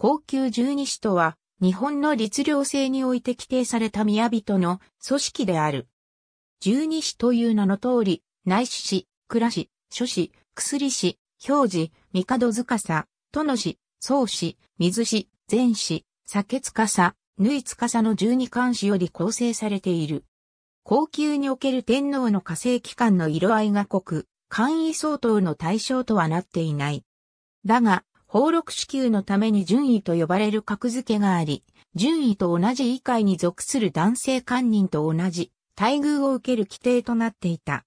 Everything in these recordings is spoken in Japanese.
高級十二使とは、日本の律令制において規定された宮人の組織である。十二使という名の通り、内暮倉し、諸使、薬使、表示、帝塚さ、殿使、宗使、水使、禅使、酒塚さ、縫い塚さの十二関支より構成されている。高級における天皇の火星期間の色合いが濃く、簡易相当の対象とはなっていない。だが、放録支給のために順位と呼ばれる格付けがあり、順位と同じ以下に属する男性官人と同じ待遇を受ける規定となっていた。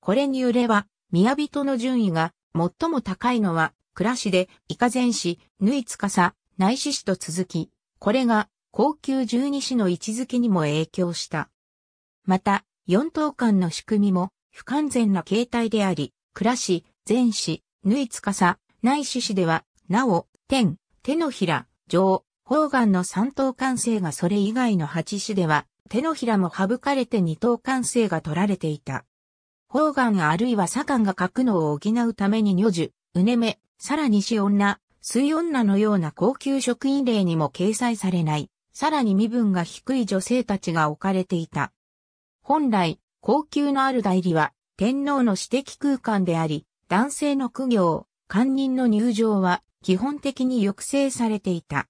これによれば、宮人の順位が最も高いのは、倉市で、以下前市、縫い司、内市市と続き、これが高級十二市の位置づけにも影響した。また、四等間の仕組みも不完全な形態であり、倉市、前市、縫い司、内市市ではなお、天、手のひら、上、方眼の三等完成がそれ以外の八種では、手のひらも省かれて二等完成が取られていた。方眼あるいは左官が書くのを補うために女樹、うねめ、さらに死女、水女のような高級職員例にも掲載されない、さらに身分が低い女性たちが置かれていた。本来、高級のある代理は、天皇の私的空間であり、男性の苦行、官人の入場は、基本的に抑制されていた。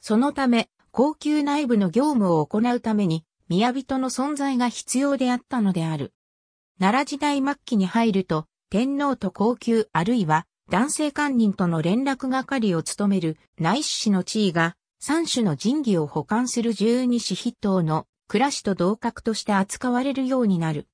そのため、高級内部の業務を行うために、宮人の存在が必要であったのである。奈良時代末期に入ると、天皇と高級あるいは男性官人との連絡係を務める内史の地位が三種の神器を保管する十二子筆頭の暮らしと同格として扱われるようになる。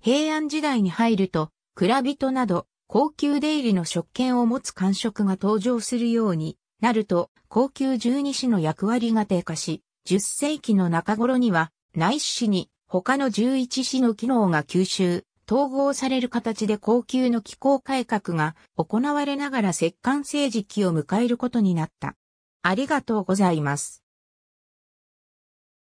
平安時代に入ると、蔵人など高級出入りの食券を持つ官職が登場するようになると、高級十二支の役割が低下し、10世紀の中頃には、内市に他の十一支の機能が吸収、統合される形で高級の機構改革が行われながら摂関政治期を迎えることになった。ありがとうございます。